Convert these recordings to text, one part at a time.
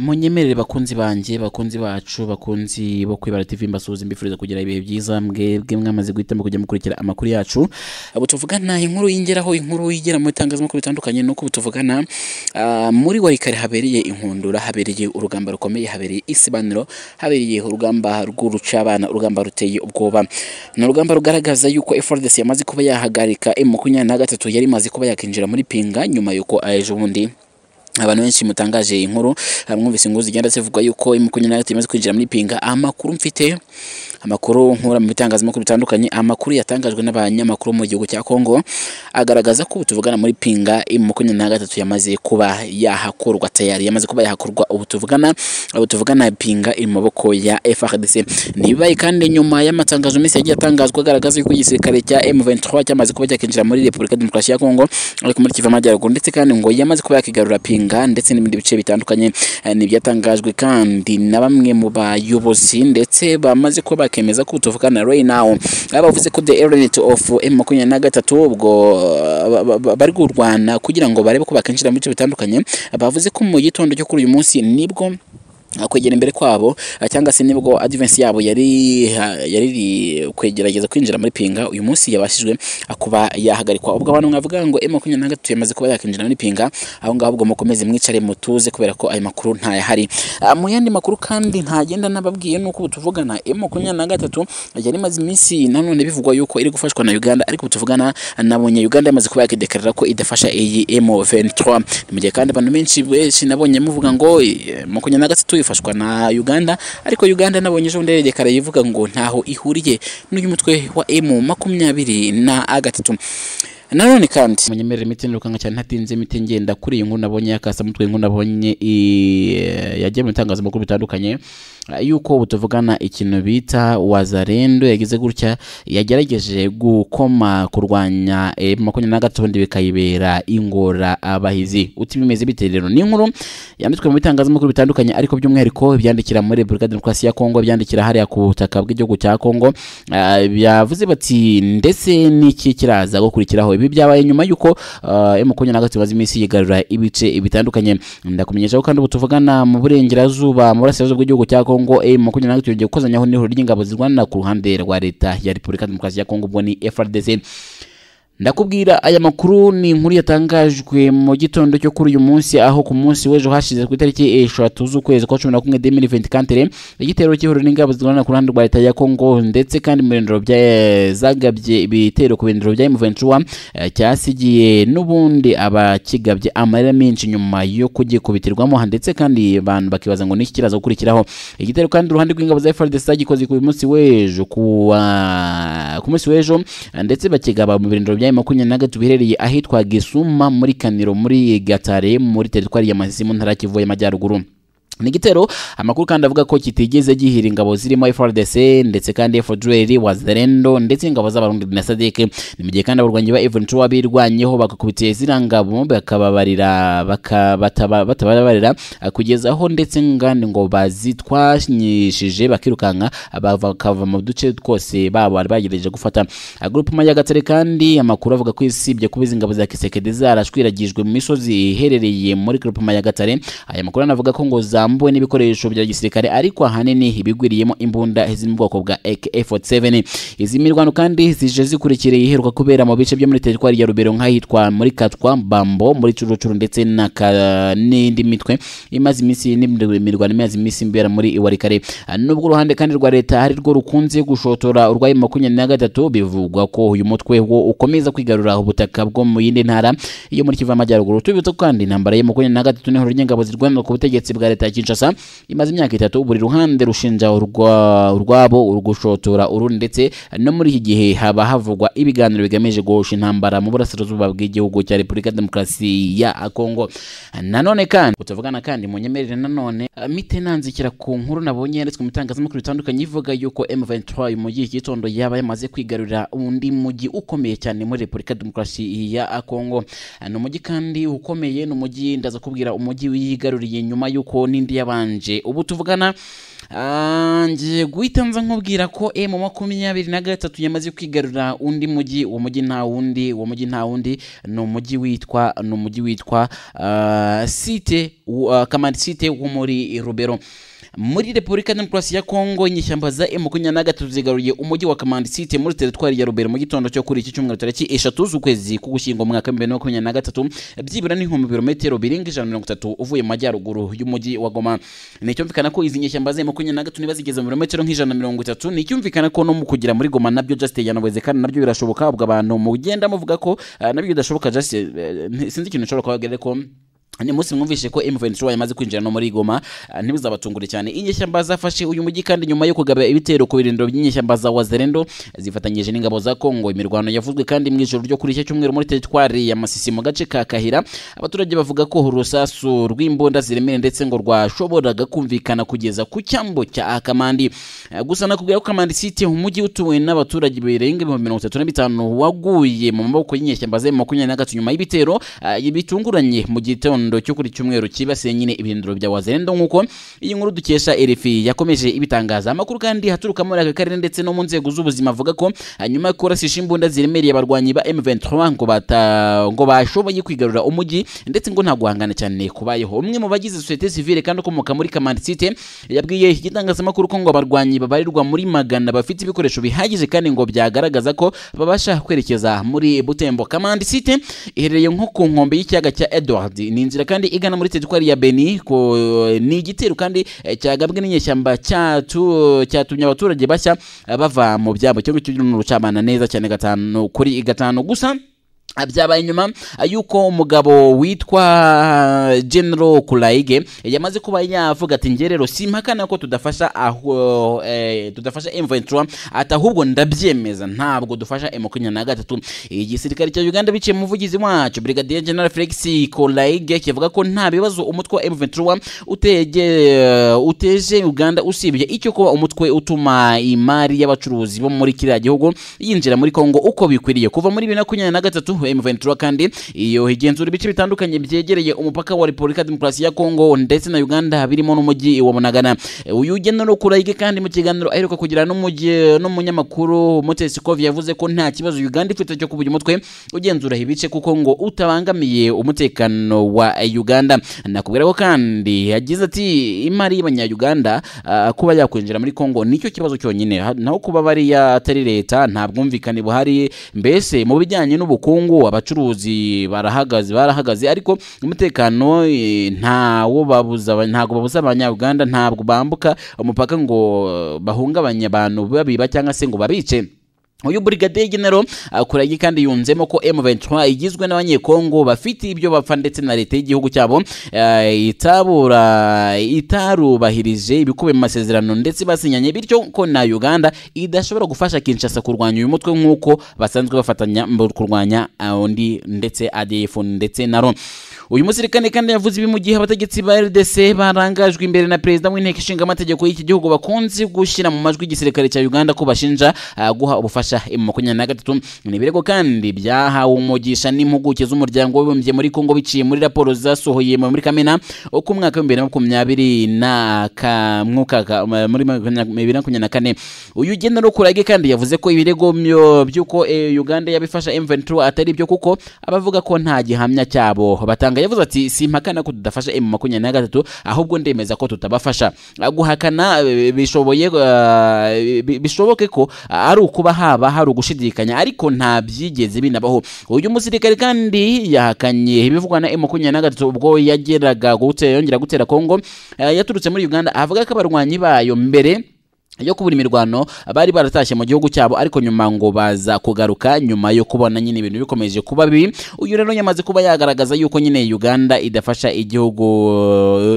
munyemerere bakunzi banjye bakunzi bacu bakunzi bo kwibara tv mbasuhuza mbifuriza kugira ibihe byiza mwebwe mwamaze guhitamo kujya mukurikira amakuru yacu ubu ah, tuvugana inkuru yingeraho inkuru igera mu itangazamakuru bitandukanye nuko tuvugana ah, muri warikare habereye inkundura habereye urugamba rukomeye habereye isibaniro habereye urugamba rw'urucabana urugamba ruteye ubwoba ni urugamba rugaragaza yuko efordesi yamaze kuba yahagarika emu makumyabiri na gatatu yari imaze kuba yakinjira muri pinga nyuma yuko aje ubundi abantu benshi mutangaje inkuru mwumvise inkuru zigenda zivugwa yuko makumyabiri na gatatu imaze kwinjira muri pinga amakuru mfite amakuru nkura mu bitangazamakuru bitandukanye amakuru yatangajwe n'abanyamakuru mu gihugu cya Congo agaragaza ko ubu tuvugana muri pinga makumyabiri na gatatu yamaze kuba yahakurwa tayari yamaze kuba yahakurwa ubu tuvugana ubu tuvugana pinga iri mu maboko ya FARDC ntibibaye kandi nyuma y'amatangazo menshi yagiye atangazwa agaragaza yuko igisirikare cya M23 cyamaze kuba cyakinjira muri Repubulika Demokarasi ya Kongo ariko muri Kivu Amajyaruguru ndetse kandi ngo yamaze kuba yakigarura pinga amafaranga ndetse n'ibindi bice bitandukanye eh, ni kandi na bamwe mu bayobozi ndetse bamaze kuba bakemeza ko tuvugana right now bavuze ko the element of M makumyabiri na gatatu ubwo eh, bari kurwana kugira ngo barebe ko bakinjira mu bice bitandukanye bavuze ko mu gitondo cyo kuri uyu munsi nibwo kwegera imbere kwabo eh, cyangwa se nibwo adivensi yabo yari yari kwegerageza kwinjira muri pinga uyu munsi yabashijwe eh, kuba yahagarikwa ubwo abantu mwavuga ngo e makumyabiri na gatatu yamaze kuba yakinjira muri pinga aho ngaho ubwo mukomeze mwicare mutuze kubera ko ayo makuru ntayahari mu yandi makuru kandi ntagenda nababwiye nuko ubu tuvugana e makumyabiri na gatatu yari imaze iminsi nanone bivugwa yuko iri gufashwa na Uganda ariko tuvugana nabonye Uganda yamaze kuba yakidekarira ko idafasha iyi M23 mu gihe kandi abantu benshi benshi nabonye muvuga ngo makumyabiri na gatatu bifashwa na Uganda ariko Uganda nabonye ejo bundi yaregekara yivuga ngo ntaho ihuriye n'uyu mutwe wa emu makumyabiri na gatatu nanone kandi munyemerere imiti nirukanka cyane ntatinze imiti ngenda kuri iyi nkuru nabonye y'akasamutwe nkuru nabonye eh, yagiye mu bitangazamakuru bitandukanye Eh, yuko tuvugana ikintu bita wazarendo yagize gutya yagerageje gukoma kurwanya eh, makumyabiri na gatatu bikayibera ingora abahizi uti bimeze bite rero ni inkuru yanditswe mu bitangazamakuru bitandukanye ariko by'umwihariko ibyandikira muri repubulika demokarasi ya kongo byandikira hariya ku butaka bw'igihugu cya kongo eh, byavuze bati ndetse n'iki kiraza gukurikiraho ibi byabaye nyuma y'uko makumyabiri na gatatu imaze iminsi yigarura ibice bitandukanye ndakumenyesha ko kandi ubu tuvugana mu burengerazuba mu burasirazuba bw'igihugu cya kongo Kongo M makumyabiri tugiye gukozanyaho n'ihuriro ry'ingabo zirwanira ku ruhande rwa leta ya Repubulika Demokarasi ya Kongo ubwo ni FARDC ndakubwira aya makuru ni inkuru yatangajwe mu gitondo cyo kuri uyu munsi aho ku munsi w'ejo hashize ku itariki eshatu z'ukwezi kwa cumi na kumwe demiri venti kantire igitero cy'ihuriro n'ingabo zirwana ku ruhande rwa leta ya kongo ndetse kandi mu birindiro zagabye ibitero ku birindiro bya emuventura eh, cyasigiye n'ubundi abakigabye amarira menshi nyuma yo kugikubitirwamo ndetse kandi abantu bakibaza ngo n'iki kiraza gukurikiraho igitero kandi uruhande rw'ingabo za efuperi gikoze ku munsi w'ejo ku ah, munsi w'ejo eh, ndetse bakigaba mu birindiro bya makumyabiri na gatatu biherereye ahitwa Gisuma muri Kaniro muri Gatare muri teritwari ya Masisi mu ntara ya Kivu ni igitero amakuru kandi avuga ko kitigeze gihira ingabo zirimo FRDC ndetse kandi FDLR Wazalendo ndetse ingabo z'abarundi na SADC ni gihe kandi abarwanyi ba Even True birwanyeho bakakubitiye zira ngabo bakababarira bakabatabarira ah, kugeza aho ndetse ngandi ngo bazitwanyishije bakirukanka bakava mu duce twose babo bari bagerageje gufata ah, groupe ya kandi amakuru avuga ko isibye kuba izi ngabo za Kisekedi zarashwiragijwe mu misozi iherereye muri groupe ya Gatare aya makuru anavuga ko ngo za birambuwe n'ibikoresho bya gisirikare ariko ahanini bigwiriyemo imbunda ziri mu bwoko bwa AK47 izi mirwano kandi zije zikurikiriye iheruka kubera mu bice byo muri teritwari ya Rubero nk'ahitwa muri Katwa Bambo muri Curucuru ndetse na n'indi mitwe imaze iminsi n'imirwano imaze iminsi imbera muri Iwarikare nubwo uruhande kandi rwa leta ari rwo rukunze gushotora urwaye makumyabiri na gatatu bivugwa ko uyu mutwe wo ukomeza kwigarura ubutaka bwo mu yindi ntara yo muri Kivu y'Amajyaruguru tubibutse kandi intambara ya makumyabiri na gatatu niho ingabo zirwanira ku butegetsi bwa leta Kinshasa imaze imyaka itatu buri ruhande rushinja urwabo urugushotora urundi ndetse no muri iki gihe haba havugwa ibiganiro bigamije guhosha intambara mu burasirazuba bw'igihugu cya Repubulika ya Demokarasi ya Kongo nanone kandi utavugana kandi mu nyemerere nanone mitenanze nanzikira ku nkuru nabonye yaretswe mu itangazamakuru bitandukanye ivuga yuko m mu gihe cy'itondo yaba yamaze kwigarurira undi mujyi ukomeye cyane muri Repubulika ya Demokarasi ya Kongo ni umujyi kandi ukomeye ni umujyi ndaza kubwira umujyi wigaruriye nyuma yuko ni n'indi yabanje ubu tuvugana ah, ngiye guhita nza nkubwira ko emu eh, makumyabiri na gatatu yamaze kwigarura undi mujyi uwo mujyi nta wundi uwo mujyi nta wundi ni umujyi witwa ni umujyi witwa site ah, ah, kamari site wo muri rubero muri repubulika ya demokarasi ya kongo inyishyamba za M23 zigaruye umujyi wa Kamandi City muri teritwari ya rubere mu gitondo cyo kuri iki cyumweru tariki eshatu z'ukwezi k'ugushyingo umwaka wa 2023 byibura n'inkombe birometero birenga ijana mirongo itatu uvuye mu majyaruguru y'umujyi wa Goma ni icyumvikana ko izi nyishyamba za M23 niba zigeze mu birometero nk'ijana mirongo itatu ni icyumvikana ko no mu kugera muri Goma nabyo just yanaweze kandi nabyo birashoboka ahubwo abantu mugenda muvuga ko eh, nabyo bidashoboka just eh, sinzi ikintu nshobora kubabwira ko ni munsi mwumvise ko M Ventura yamaze kwinjira no muri Goma ah, ntibizabatungure cyane inyeshyamba zafashe uyu mujyi kandi nyuma yo kugaba ibitero ku birindiro by'inyeshyamba za Wazalendo zifatanyije n'ingabo za Kongo imirwano yavuzwe kandi mu ijoro ryo kuri iki cyumweru muri teritwari ya Masisi mu gace ka Kahira abaturage bavuga ko urusasu rw'imbunda ziremereye ndetse ngo rwashoboraga kumvikana kugeza ku cyambo cya Akamandi ah, gusa nakubwira ko Kamandi City mujyi utuwe n'abaturage birenga ibihumbi mirongo itatu na bitanu waguye mu maboko y'inyeshyamba za makumyabiri na gatatu nyuma y'ibitero ah, bitunguranye mu gitondo cy'ikirundo cyo kuri cyumweru cyibasiye nyine ibirindiro bya wazendo nk'uko iyi nkuru dukesha RFI yakomeje ibitangaza amakuru kandi haturuka muri aka karere ndetse no mu nzego z'ubuzima avuga ko nyuma yo kurasisha imbunda ziremereye abarwanyi ba m ngo bata ngo bashoboye kwigarura umujyi ndetse ngo nta guhangana cyane kubayeho umwe mu bagize societe civile kandi ukomoka muri Kamandi City yabwiye igitangazamakuru ko ngo abarwanyi babarirwa muri magana bafite ibikoresho bihagije kandi ngo byagaragaza ko babasha kwerekeza muri Butembo Kamandi City iherereye nko ku nkombe y'ikiyaga cya Edward ni inzira kandi igana muri teritwari ya Beni ko eh, ni igitero kandi eh, cyagabwe n'inyeshyamba cyacu cyatumye abaturage bashya eh, bava mu byabo cyo ngicyo ni urucamana neza cyane gatanu kuri gatanu gusa byabaye nyuma eh, yuko umugabo witwa eh, genero kurayige eh, yamaze kuba yavuga ati nge si impakana ko tudafasha aho tudafasha M23 ndabyemeza ntabwo dufasha M23 na gatatu igisirikare cya Uganda biciye muvugizi wacu Brigadier General Felix Kurayige kivuga ko nta bibazo umutwe wa m uteje Uganda usibye icyo kuba umutwe utuma imari y'abacuruzi bo muri kiriya gihugu yinjira muri Congo uko bikwiriye kuva muri na gatatu M23 kandi iyo igenzura ibice bitandukanye byegereye umupaka wa Republika Demokarasi ya Kongo ndetse na Uganda birimo n'umujyi wa Bunagana uyu ugenero kurayige kandi mu kiganiro aheruka kugira n'umujyi n'umunyamakuru Moses yavuze ko nta kibazo Uganda ifite cyo kubuja umutwe ugenzura ibice kuko ngo utabangamiye umutekano wa Uganda nakubwira ko kandi yagize ati imari y'abanyayuganda uh, ah, kuba yakwinjira muri Kongo nicyo kibazo cyonyine naho kuba bariya atari leta nta bwumvikane buhari mbese mu bijyanye n'ubukungu ngo abacuruzi barahagaze barahagaze ariko umutekano eh, ntawo babuza ntago babuza abanyabuganda ntabwo bambuka umupaka ngo eh, bahungabanye abantu babiba cyangwa se ngo babice uyu Brigadire General ah, Kuragi kandi yunzemo ko M23 igizwe n'abanyekongo bafite ibyo bapfa ndetse na leta y'igihugu cyabo ah, itabura itarubahirije ibikubiye mu masezerano ndetse basinyanye bityo ko na Uganda idashobora gufasha Kinshasa kurwanya uyu mutwe nk'uko basanzwe bafatanya kurwanya ah, undi ndetse ADF ndetse na RON uyu musirikare kandi yavuze ibi mu gihe abategetsi ba rdc barangajwe imbere na perezida w'inteko ishinga amategeko y'iki gihugu bakunze gushyira mu majwi igisirikare cya uganda ko bashinja ah, guha ubufasha emu makumyabiri na gatatu ni ibirego kandi byahawe umugisha n'impuguke z'umuryango w'abibumbye muri Congo biciye muri raporo zasohoye muri kamena uko umwaka w'ibihumbi na makumyabiri na muri bibiri na makumyabiri na kane uyu ugenda rukurage kandi yavuze ko ibirego by'uko eh, uganda yabifasha m atari byo kuko abavuga ko nta gihamya cyabo batanga yavuze ati simpakana ko tudafasha emu makumyabiri na gatatu ahubwo ndemeza ko tutabafasha guhakana eh, bishoboye eh, bishoboke ko ari ukuba haba hari ugushidikanya ariko nta byigeze binabaho uyu musirikare kandi yahakanye ibivugwa na emu makumyabiri na gatatu ubwo yageraga gutera yongera gutera kongo eh, yaturutse muri uganda avuga ko abarwanyi bayo mbere yo kubura imirwano bari baratashye mu gihugu cyabo ariko nyuma ngo baza kugaruka nyuma yo kubona nyine ibintu bikomeje kuba bibi uyu rero yamaze kuba yagaragaza yuko nyine Uganda idafasha igihugu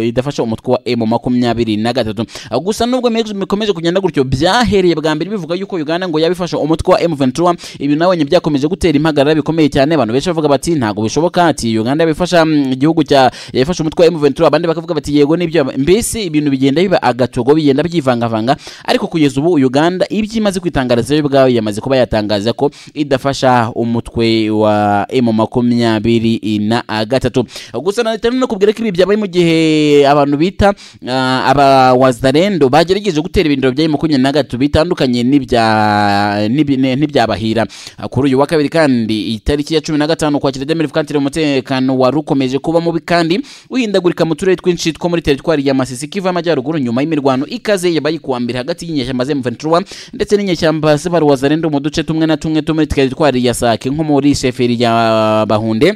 idafasha umutwe wa M makumyabiri na gatatu gusa nubwo bikomeje kugenda gutyo byahereye bwa mbere bivuga yuko Uganda ngo yabifasha umutwe wa M23 ibi nawe byakomeje gutera impagarara bikomeye cyane abantu benshi bavuga bati ntago bishoboka ati Uganda yabifasha mm, igihugu cya yafashe umutwe wa M23 abandi bakavuga bati yego nibyo mbese ibintu bigenda biba agatogo bigenda byivangavanga ariko kugeza ubu Uganda ibyo imaze kwitangaza yo ubwayo yamaze kuba yatangaza ko idafasha umutwe wa emu makumyabiri na gatatu gusa na leta kubwira ko ibi byabaye mu gihe abantu bita ah, abawazarendo bagerageje gutera ibindiro bya makumyabiri na gatatu bitandukanye n'ibyabahira kuri uyu wa kabiri kandi itariki ya cumi na gatanu kwakira demerivukantire umutekano wari ukomeje kuba mubi kandi uhindagurika mu turere twinshi two muri teritwari ya masisi kiva amajyaruguru nyuma y'imirwano ikaze yabaye kuwa mbere hagati hagati y'inyeshyamba m ndetse n'inyeshyamba Sebaru mu duce tumwe na tumwe tumwe twari ya Sake nko muri sheferi ya Bahunde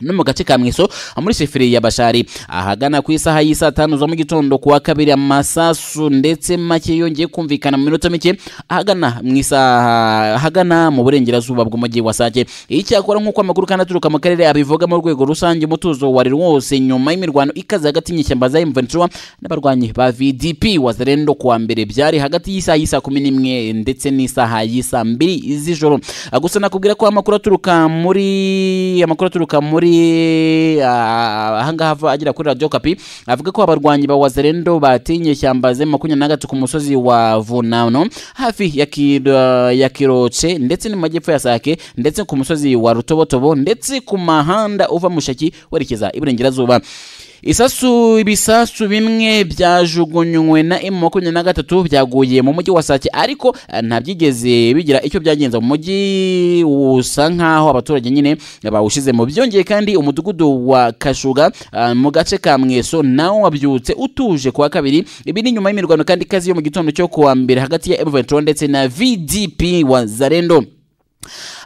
no mu gace ka mweso muri sheferi ya bashari ahagana ku isaha y'isaa tanu zo mu gitondo kuwa kabiri amasasu ndetse make yongeye kumvikana mu minota mike ahagana mu isaha ahagana mu burengerazuba bw'umujyi wa sake icyakora nk'uko amakuru kandi aturuka mu karere abivuga mu rwego rusange umutuzo wari wose nyuma y'imirwano ikaze hagati y'inyeshyamba za m n'abarwanyi ba VDP wazalendo kuwa mbere byari hagati y'isaha y'isaa kumi n'imwe ndetse n'isaha y'isaa mbiri z'ijoro gusa nakubwira ko amakuru aturuka muri amakuru aturuka muri kuri ah, ah, ahangaha agera kuri radiyo kapi avuga ko abarwanyi ba wazerendo batinye ishyamba ze makumyabiri na gatatu ku musozi wa vunano hafi ya kiroce ndetse no majyepfo ya sake ndetse ku musozi wa rutobotobo ndetse ku mahanda uva mushaki werekeza iburengerazuba isasu ibisasu bimwe byajugunywe na emu makumyabiri na gatatu byaguye mu mujyi wa sake ariko eh, ntabyigeze bigira icyo byagenze mu mujyi usa nk'aho abaturage nyine bawushizemo byongeye kandi umudugudu wa kashuga eh, mu gace ka mweso nawo wabyutse utuje kuwa kabiri ibi ni nyuma y'imirwano kandi ikaze yo mu gitondo cyo kuwa mbere hagati ya emu ndetse na vdp wa zarendo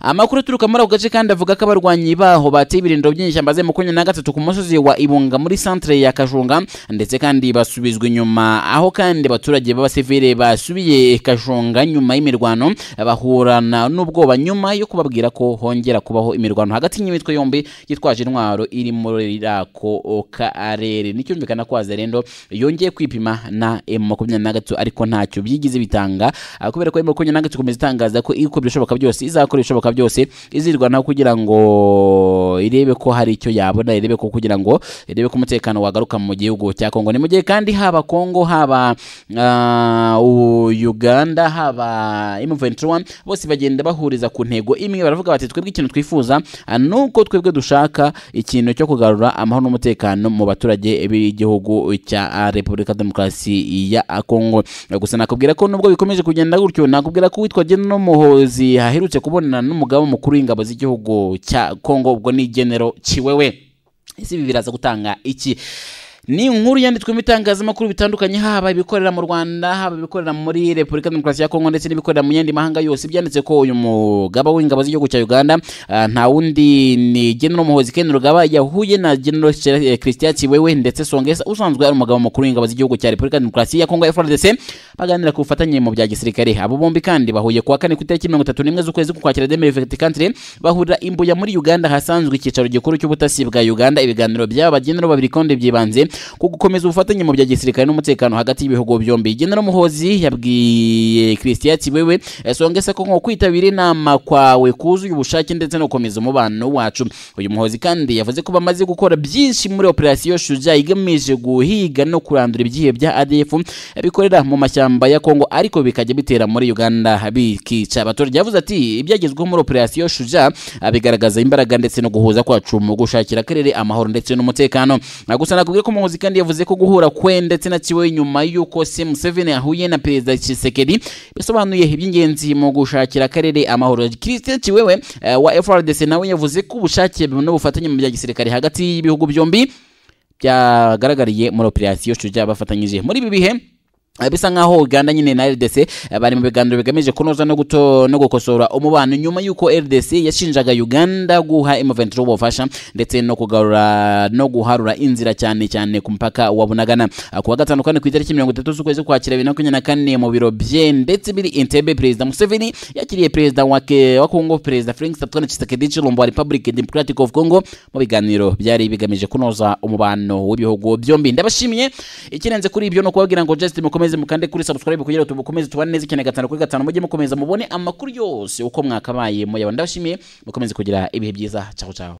amakuru aturuka muri ako gace kandi avuga ko abarwanyi baho bateye ibirindiro by'inyishyamba ze makumyabiri na gatatu ku musozi wa ibunga muri santere ya kajunga ndetse kandi basubizwa inyuma aho kandi abaturage b'abasivile basubiye kajunga nyuma y'imirwano bahurana n'ubwoba nyuma yo kubabwira ko hongera kubaho imirwano hagati y'imitwe yombi yitwaje intwaro iri muri ako karere nticyumvikana ko rero yongeye kwipima na emu makumyabiri na gatatu ariko ntacyo byigize bitanga kubera ko emu makumyabiri na gatatu ikomeza itangaza ko ibikora ibishoboka byose izakora izakora ibishoboka byose izirwa kugira ngo irebe ko hari icyo yabona irebe ko kugira ngo irebe ko umutekano wagaruka mu gihugu cya kongo ni mu gihe kandi haba kongo haba ah, uganda haba m bose bagenda bahuriza ku ntego imwe baravuga bati twebwe ikintu twifuza ah, nuko twebwe dushaka ikintu cyo kugarura amahoro n'umutekano mu baturage b'igihugu cya ah, repubulika demokarasi ya kongo gusa nakubwira ko nubwo bikomeje kugenda gutyo nakubwira ko uwitwa geno muhozi haherutse kubona kubonana n'umugaba mukuru w'ingabo z'igihugu cya kongo ubwo ni genero kiwewe ese ibi biraza gutanga iki ni inkuru yanditswe mu bitangazamakuru bitandukanye haba ibikorera mu rwanda haba ibikorera muri repubulika demokarasi ya kongo ndetse n'ibikorera mu yandi mahanga yose byanditse ko uyu mugaba w'ingabo z'igihugu cya uganda ah, nta wundi ni genero muhozi ken rugaba yahuye na genero eh, christian kiwewe ndetse songesa usanzwe ari umugabo mukuru w'ingabo z'igihugu cya repubulika demokarasi ya kongo frdc baganira ku bufatanye mu bya gisirikare abo bombi kandi bahuye kuwa kane ku itariki mirongo itatu n'imwe z'ukwezi kukwakira demerivetikantre bahurira imbuya muri uganda hasanzwe icyicaro gikuru cy'ubutasi bwa uganda ibiganiro by'aba bagenero babiri konde byibanze ku gukomeza ubufatanye mu bya gisirikare n'umutekano hagati y'ibihugu byombi General Muhozi yabwiye Christian Kiwewe eh, Songese ko nko kwitabira inama kwawe kuzuye ubushake ndetse no gukomeza umubano wacu uyu muhozi kandi yavuze ko bamaze gukora byinshi muri operasiyo Shuja igamije guhiga no kurandura ibyihebe bya ADF bikorera mu mashyamba ya Kongo ariko bikajya bitera muri Uganda bikica abaturage yavuze ati ibyagezweho muri operasiyo Shuja ah, bigaragaza imbaraga ndetse no guhuza kwacu mu gushakira akarere amahoro ndetse n'umutekano ah, gusa nakubwiye ko muhozi kandi yavuze ko guhura kwe ndetse na kiwe nyuma y'uko Museveni yahuye na perezida Tshisekedi bisobanuye iby'ingenzi mu gushakira akarere amahoro Christian Kiwewe uh, eh, wa FRDC nawe yavuze ko ubushake n'ubufatanye mu bya gisirikare hagati y'ibihugu byombi byagaragariye muri operasiyo Shujaa bafatanyije muri ibi bihe bisa nkaho Uganda nyine na RDC eh, bari mu biganiro bigamije kunoza no guto no gukosora umubano nyuma yuko RDC yashinjaga Uganda guha m ubufasha ndetse no kugarura no guharura inzira cyane cyane ku mpaka wa Bunagana ah, kuwa gatanu kane ku itariki 30 z'ukwezi kwa kira 2024 mu biro bye ndetse biri Entebbe Perezida Museveni yakiriye perezida wake wa Congo Perezida Frank Statwana Tshisekedi Chilombo wa Republic Democratic of Congo mu biganiro byari bigamije kunoza umubano w'ibihugu byombi ndabashimiye ikirenze kuri ibyo no kubabwira ngo just mukomeze mukande kuri subscribe kugira ngo tubukomeze tubane neza cyane gatanu kuri gatanu mujye mukomeza mubone amakuru yose uko mwakabayemo yaba ndabashimiye mukomeze kugira ibihe byiza ciao ciao